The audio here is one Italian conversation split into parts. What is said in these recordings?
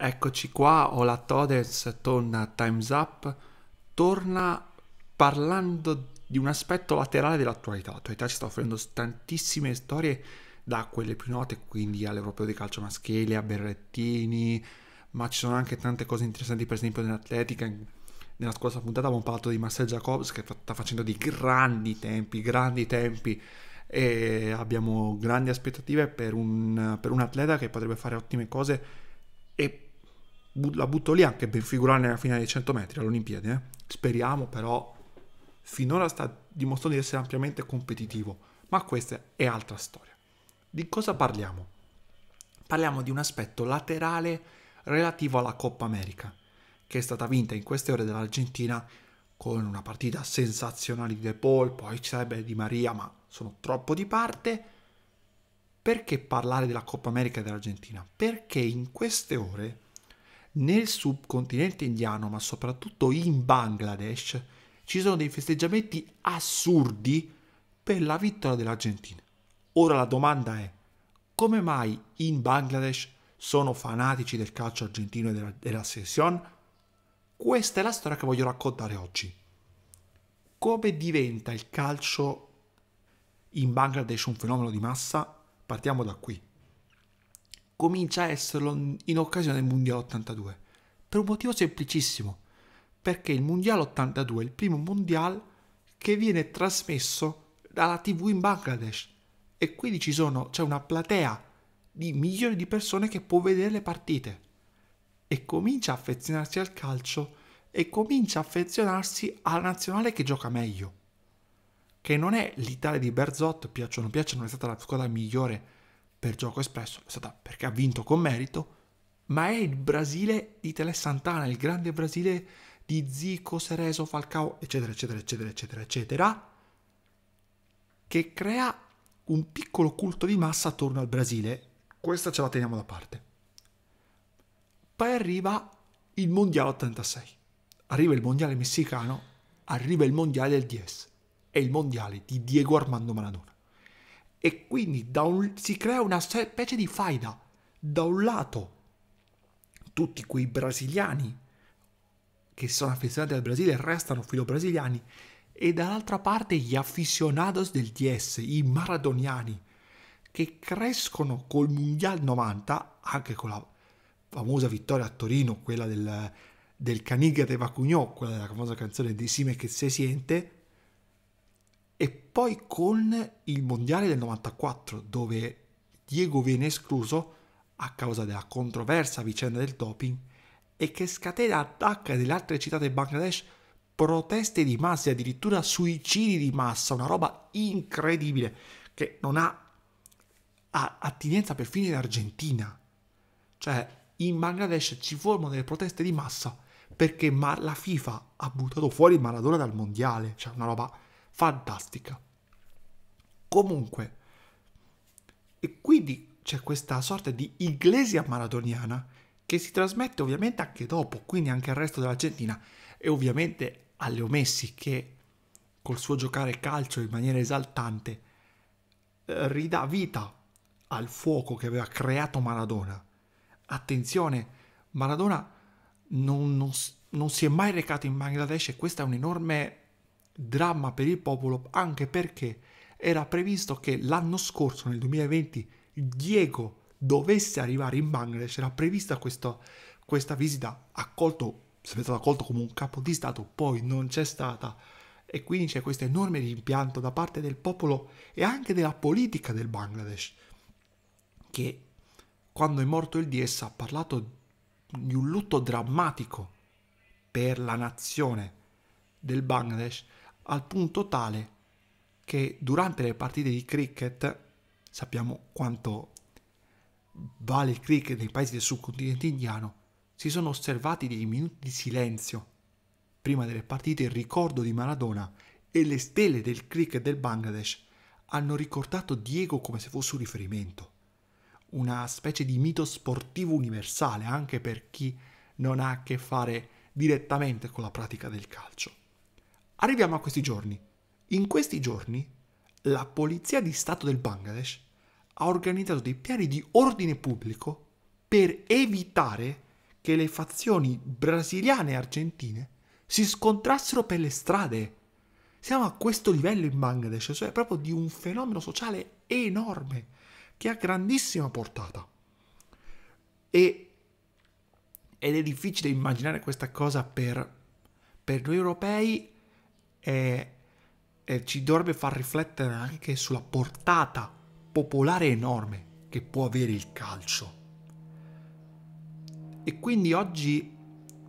Eccoci qua, Ola Todes torna Time's Up, torna parlando di un aspetto laterale dell'attualità. L'attualità ci sta offrendo tantissime storie, da quelle più note, quindi all'Europeo di calcio maschile, a Berrettini, ma ci sono anche tante cose interessanti, per esempio nell'atletica. Nella scorsa puntata abbiamo parlato di Marcel Jacobs che sta facendo di grandi tempi, grandi tempi e abbiamo grandi aspettative per un, per un atleta che potrebbe fare ottime cose e la butto lì anche per figurare nella finale dei 100 metri all'Olimpiade. Eh? Speriamo però, finora sta dimostrando di essere ampiamente competitivo, ma questa è altra storia. Di cosa parliamo? Parliamo di un aspetto laterale relativo alla Coppa America, che è stata vinta in queste ore dall'Argentina con una partita sensazionale di De Paul, poi ci sarebbe Di Maria, ma sono troppo di parte. Perché parlare della Coppa America e dell'Argentina? Perché in queste ore nel subcontinente indiano, ma soprattutto in Bangladesh, ci sono dei festeggiamenti assurdi per la vittoria dell'Argentina. Ora la domanda è, come mai in Bangladesh sono fanatici del calcio argentino e della, della session? Questa è la storia che voglio raccontare oggi. Come diventa il calcio in Bangladesh un fenomeno di massa? Partiamo da qui comincia a esserlo in occasione del Mondiale 82. Per un motivo semplicissimo, perché il Mondiale 82 è il primo Mondiale che viene trasmesso dalla TV in Bangladesh e quindi c'è una platea di milioni di persone che può vedere le partite e comincia a affezionarsi al calcio e comincia a affezionarsi alla nazionale che gioca meglio, che non è l'Italia di Berzot, piacciono piacciono, è stata la squadra migliore per gioco espresso, è stata perché ha vinto con merito, ma è il Brasile di Tele Santana, il grande Brasile di Zico, Sereso, Falcao, eccetera, eccetera, eccetera, eccetera, eccetera, che crea un piccolo culto di massa attorno al Brasile. Questa ce la teniamo da parte. Poi arriva il Mondiale 86, arriva il Mondiale messicano, arriva il Mondiale del DS, è il Mondiale di Diego Armando Maradona. E quindi un, si crea una specie di faida. Da un lato, tutti quei brasiliani che sono affezionati al Brasile restano filo brasiliani, e dall'altra parte gli aficionados del DS, i maradoniani, che crescono col Mundial 90, anche con la famosa vittoria a Torino, quella del, del Caniga de Vacugnò, quella della famosa canzone di Sime che se siente, e poi con il mondiale del 94 dove Diego viene escluso a causa della controversa vicenda del doping e che scatena attacca delle altre città del Bangladesh, proteste di massa e addirittura suicidi di massa, una roba incredibile che non ha, ha attinenza perfino in Argentina. Cioè, in Bangladesh ci formano delle proteste di massa perché la FIFA ha buttato fuori Maradona dal mondiale, cioè una roba fantastica. Comunque, e quindi c'è questa sorta di iglesia maradoniana che si trasmette ovviamente anche dopo, quindi anche al resto dell'Argentina e ovviamente a Leo Messi che col suo giocare calcio in maniera esaltante ridà vita al fuoco che aveva creato Maradona. Attenzione, Maradona non, non, non si è mai recato in Bangladesh e questa è un'enorme dramma per il popolo anche perché era previsto che l'anno scorso, nel 2020, Diego dovesse arrivare in Bangladesh, era prevista questo, questa visita, accolto, sarebbe stato accolto come un capo di Stato, poi non c'è stata e quindi c'è questo enorme rimpianto da parte del popolo e anche della politica del Bangladesh, che quando è morto il DS ha parlato di un lutto drammatico per la nazione del Bangladesh al punto tale che durante le partite di cricket, sappiamo quanto vale il cricket nei paesi del subcontinente indiano, si sono osservati dei minuti di silenzio prima delle partite il ricordo di Maradona e le stelle del cricket del Bangladesh hanno ricordato Diego come se fosse un riferimento, una specie di mito sportivo universale anche per chi non ha a che fare direttamente con la pratica del calcio. Arriviamo a questi giorni. In questi giorni la Polizia di Stato del Bangladesh ha organizzato dei piani di ordine pubblico per evitare che le fazioni brasiliane e argentine si scontrassero per le strade. Siamo a questo livello in Bangladesh, cioè proprio di un fenomeno sociale enorme che ha grandissima portata. E, ed è difficile immaginare questa cosa per, per noi europei e, e ci dovrebbe far riflettere anche sulla portata popolare enorme che può avere il calcio. E quindi oggi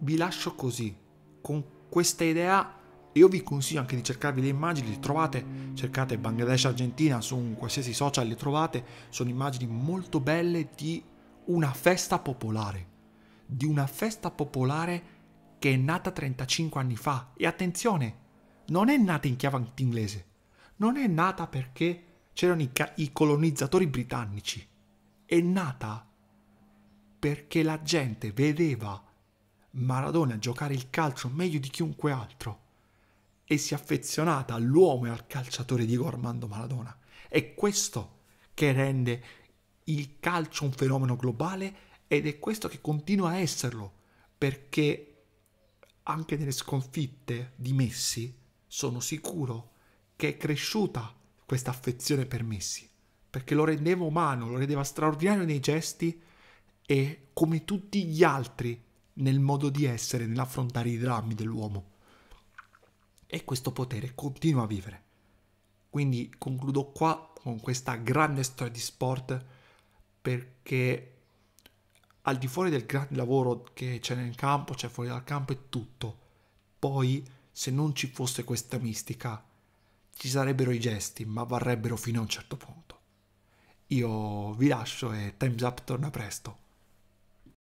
vi lascio così, con questa idea. Io vi consiglio anche di cercarvi le immagini, le trovate, cercate Bangladesh Argentina su un qualsiasi social, le trovate, sono immagini molto belle di una festa popolare, di una festa popolare che è nata 35 anni fa. E attenzione, non è nata in chiave antinglese, non è nata perché c'erano i, i colonizzatori britannici, è nata perché la gente vedeva Maradona giocare il calcio meglio di chiunque altro e si è affezionata all'uomo e al calciatore di Armando Maradona. È questo che rende il calcio un fenomeno globale ed è questo che continua a esserlo, perché anche nelle sconfitte di Messi sono sicuro che è cresciuta questa affezione per Messi, perché lo rendeva umano, lo rendeva straordinario nei gesti e come tutti gli altri nel modo di essere, nell'affrontare i drammi dell'uomo. E questo potere continua a vivere. Quindi concludo qua con questa grande storia di sport perché al di fuori del grande lavoro che c'è nel campo, c'è fuori dal campo e tutto, poi se non ci fosse questa mistica, ci sarebbero i gesti, ma varrebbero fino a un certo punto. Io vi lascio e Time's Up torna presto.